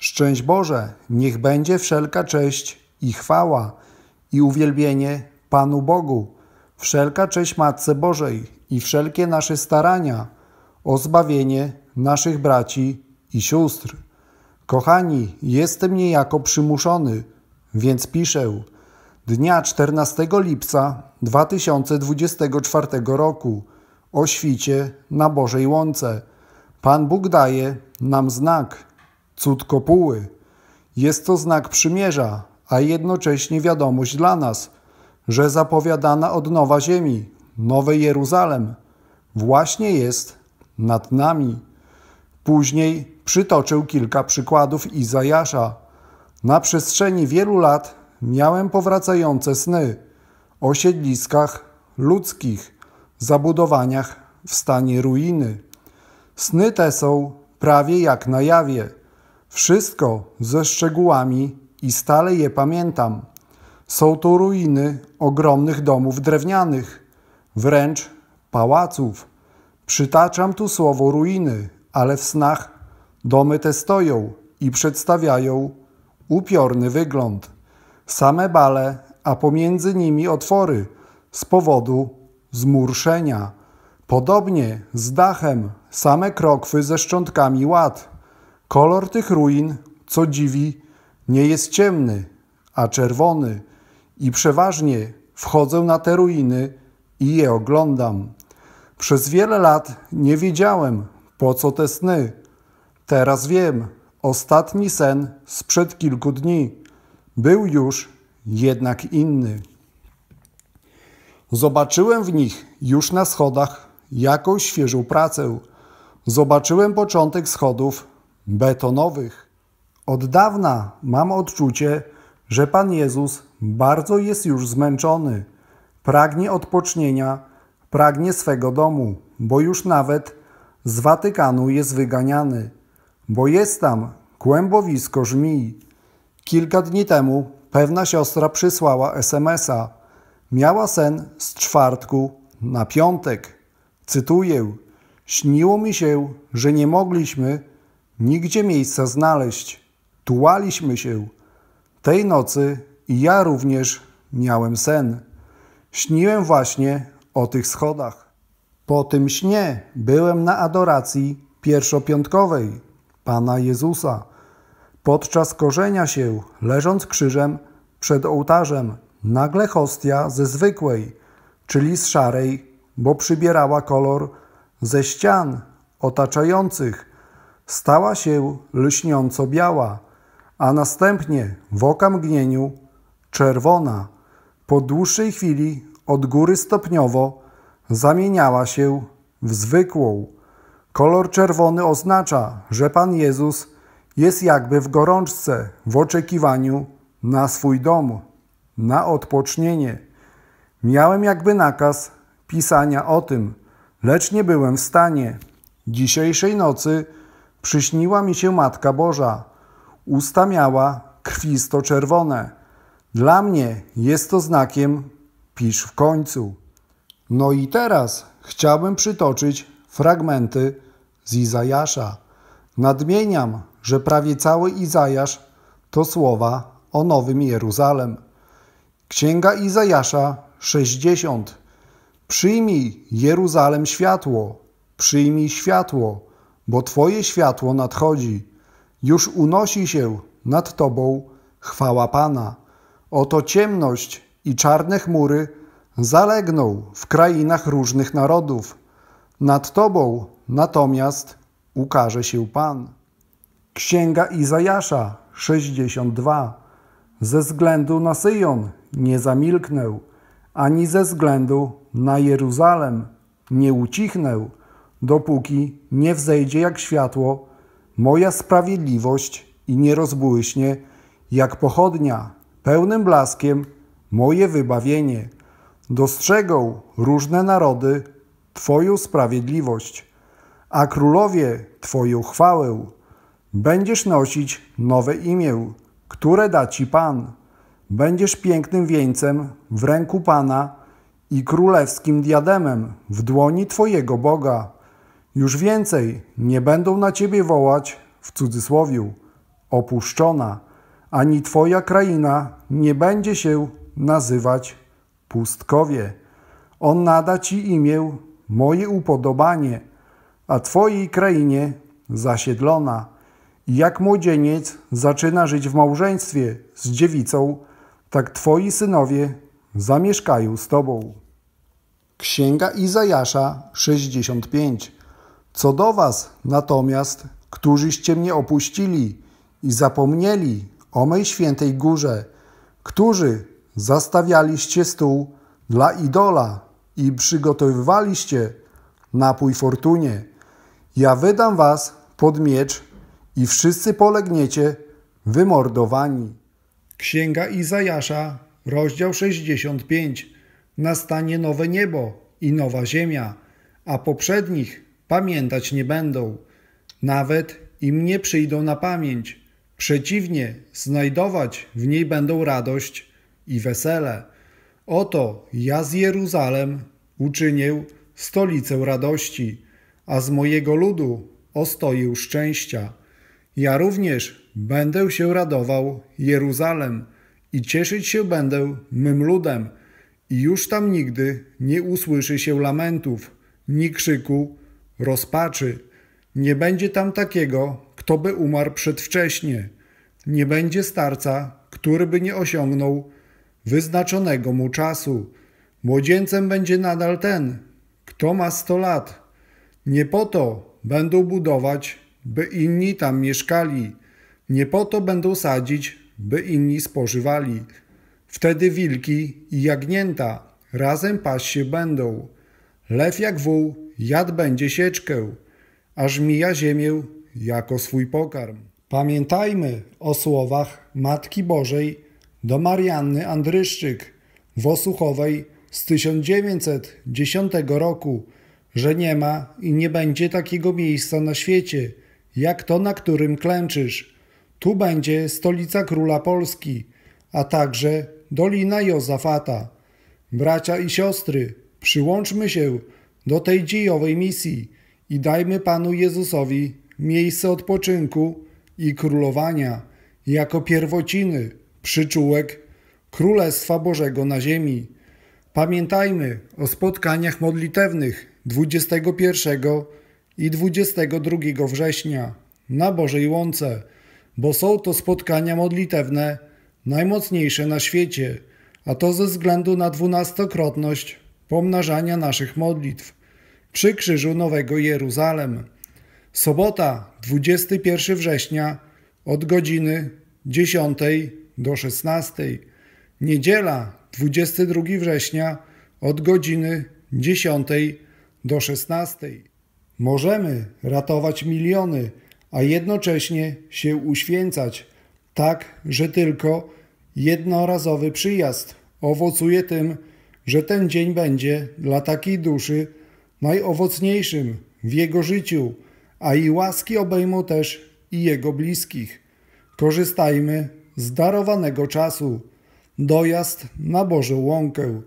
Szczęść Boże, niech będzie wszelka cześć i chwała i uwielbienie Panu Bogu, wszelka cześć Matce Bożej i wszelkie nasze starania o zbawienie naszych braci i sióstr. Kochani, jestem niejako przymuszony, więc piszę dnia 14 lipca 2024 roku o świcie na Bożej Łące. Pan Bóg daje nam znak – cud kopuły. Jest to znak przymierza, a jednocześnie wiadomość dla nas, że zapowiadana odnowa ziemi, nowe Jeruzalem, właśnie jest nad nami. Później przytoczył kilka przykładów Izajasza. Na przestrzeni wielu lat miałem powracające sny o siedliskach ludzkich, zabudowaniach w stanie ruiny. Sny te są prawie jak na jawie. Wszystko ze szczegółami i stale je pamiętam. Są to ruiny ogromnych domów drewnianych, wręcz pałaców. Przytaczam tu słowo ruiny, ale w snach domy te stoją i przedstawiają upiorny wygląd. Same bale, a pomiędzy nimi otwory z powodu zmurszenia. Podobnie z dachem same krokwy ze szczątkami ład. Kolor tych ruin, co dziwi, nie jest ciemny, a czerwony, i przeważnie wchodzę na te ruiny i je oglądam. Przez wiele lat nie wiedziałem, po co te sny. Teraz wiem, ostatni sen sprzed kilku dni był już jednak inny. Zobaczyłem w nich już na schodach jakąś świeżą pracę. Zobaczyłem początek schodów betonowych. Od dawna mam odczucie, że Pan Jezus bardzo jest już zmęczony, pragnie odpocznienia, pragnie swego domu, bo już nawet z Watykanu jest wyganiany, bo jest tam kłębowisko żmij. Kilka dni temu pewna siostra przysłała SMS-a. Miała sen z czwartku na piątek. Cytuję: Śniło mi się, że nie mogliśmy nigdzie miejsca znaleźć. Tułaliśmy się. Tej nocy i ja również miałem sen. Śniłem właśnie o tych schodach. Po tym śnie byłem na adoracji pierwszopiątkowej Pana Jezusa. Podczas korzenia się, leżąc krzyżem przed ołtarzem, nagle hostia ze zwykłej, czyli z szarej, bo przybierała kolor ze ścian otaczających, stała się lśniąco biała, a następnie w okamgnieniu czerwona. Po dłuższej chwili od góry stopniowo zamieniała się w zwykłą. Kolor czerwony oznacza, że Pan Jezus jest jakby w gorączce, w oczekiwaniu na swój dom, na odpocznienie. Miałem jakby nakaz pisania o tym, lecz nie byłem w stanie. Dzisiejszej nocy Przyśniła mi się Matka Boża. Usta miała krwisto-czerwone. Dla mnie jest to znakiem pisz w końcu. No i teraz chciałbym przytoczyć fragmenty z Izajasza. Nadmieniam, że prawie cały Izajasz to słowa o Nowym Jeruzalem. Księga Izajasza 60. Przyjmij Jeruzalem światło, przyjmij światło, bo Twoje światło nadchodzi. Już unosi się nad Tobą chwała Pana. Oto ciemność i czarne chmury zalegną w krainach różnych narodów. Nad Tobą natomiast ukaże się Pan. Księga Izajasza 62 Ze względu na Syjon nie zamilknę, ani ze względu na Jeruzalem nie ucichnę, dopóki nie wzejdzie jak światło moja sprawiedliwość i nie rozbłyśnie jak pochodnia pełnym blaskiem moje wybawienie. Dostrzegą różne narody Twoją sprawiedliwość, a królowie Twoją chwałę. Będziesz nosić nowe imię, które da Ci Pan. Będziesz pięknym wieńcem w ręku Pana i królewskim diademem w dłoni Twojego Boga. Już więcej nie będą na ciebie wołać w cudzysłowiu opuszczona, ani twoja kraina nie będzie się nazywać pustkowie. On nada ci imię moje upodobanie, a twojej krainie zasiedlona. jak młodzieniec zaczyna żyć w małżeństwie z dziewicą, tak twoi synowie zamieszkają z tobą. Księga Izajasza 65 co do was natomiast, którzyście mnie opuścili i zapomnieli o mej świętej górze, którzy zastawialiście stół dla idola i przygotowywaliście napój fortunie, ja wydam was pod miecz i wszyscy polegniecie wymordowani. Księga Izajasza, rozdział 65. Nastanie nowe niebo i nowa ziemia, a poprzednich pamiętać nie będą, nawet im nie przyjdą na pamięć. Przeciwnie, znajdować w niej będą radość i wesele. Oto ja z Jeruzalem uczynię stolicę radości, a z mojego ludu ostoję szczęścia. Ja również będę się radował Jeruzalem i cieszyć się będę mym ludem. I już tam nigdy nie usłyszy się lamentów, ni krzyku, rozpaczy. Nie będzie tam takiego, kto by umarł przedwcześnie. Nie będzie starca, który by nie osiągnął wyznaczonego mu czasu. Młodzieńcem będzie nadal ten, kto ma sto lat. Nie po to będą budować, by inni tam mieszkali. Nie po to będą sadzić, by inni spożywali. Wtedy wilki i jagnięta razem paść się będą. Lew jak wół Jad będzie sieczkę, aż mija ziemię jako swój pokarm. Pamiętajmy o słowach Matki Bożej do Marianny Andryszczyk w Osuchowej z 1910 roku, że nie ma i nie będzie takiego miejsca na świecie, jak to, na którym klęczysz. Tu będzie stolica króla Polski, a także Dolina Jozafata. Bracia i siostry, przyłączmy się do tej dziejowej misji i dajmy Panu Jezusowi miejsce odpoczynku i królowania jako pierwociny, przyczółek Królestwa Bożego na ziemi. Pamiętajmy o spotkaniach modlitewnych 21 i 22 września na Bożej Łące, bo są to spotkania modlitewne najmocniejsze na świecie, a to ze względu na dwunastokrotność pomnażania naszych modlitw przy Krzyżu Nowego Jeruzalem. Sobota, 21 września od godziny 10 do 16. Niedziela, 22 września od godziny 10 do 16. Możemy ratować miliony, a jednocześnie się uświęcać, tak że tylko jednorazowy przyjazd owocuje tym, że ten dzień będzie dla takiej duszy najowocniejszym w jego życiu, a i łaski obejmą też i jego bliskich. Korzystajmy z darowanego czasu. Dojazd na Bożą Łąkę.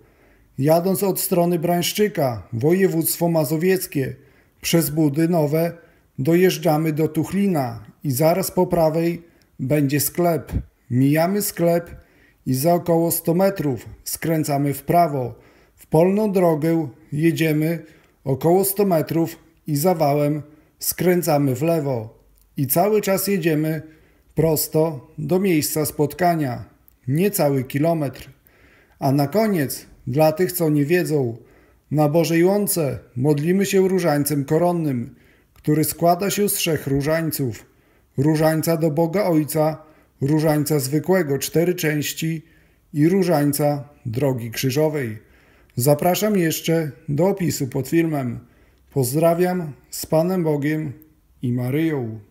Jadąc od strony Brańszczyka, województwo mazowieckie, przez Budynowe dojeżdżamy do Tuchlina i zaraz po prawej będzie sklep. Mijamy sklep i za około 100 metrów skręcamy w prawo. W polną drogę jedziemy około 100 metrów i zawałem skręcamy w lewo. I cały czas jedziemy prosto do miejsca spotkania, niecały kilometr. A na koniec, dla tych co nie wiedzą, na Bożej Łące modlimy się różańcem koronnym, który składa się z trzech różańców. Różańca do Boga Ojca, różańca zwykłego cztery części i różańca drogi krzyżowej. Zapraszam jeszcze do opisu pod filmem. Pozdrawiam z Panem Bogiem i Maryją.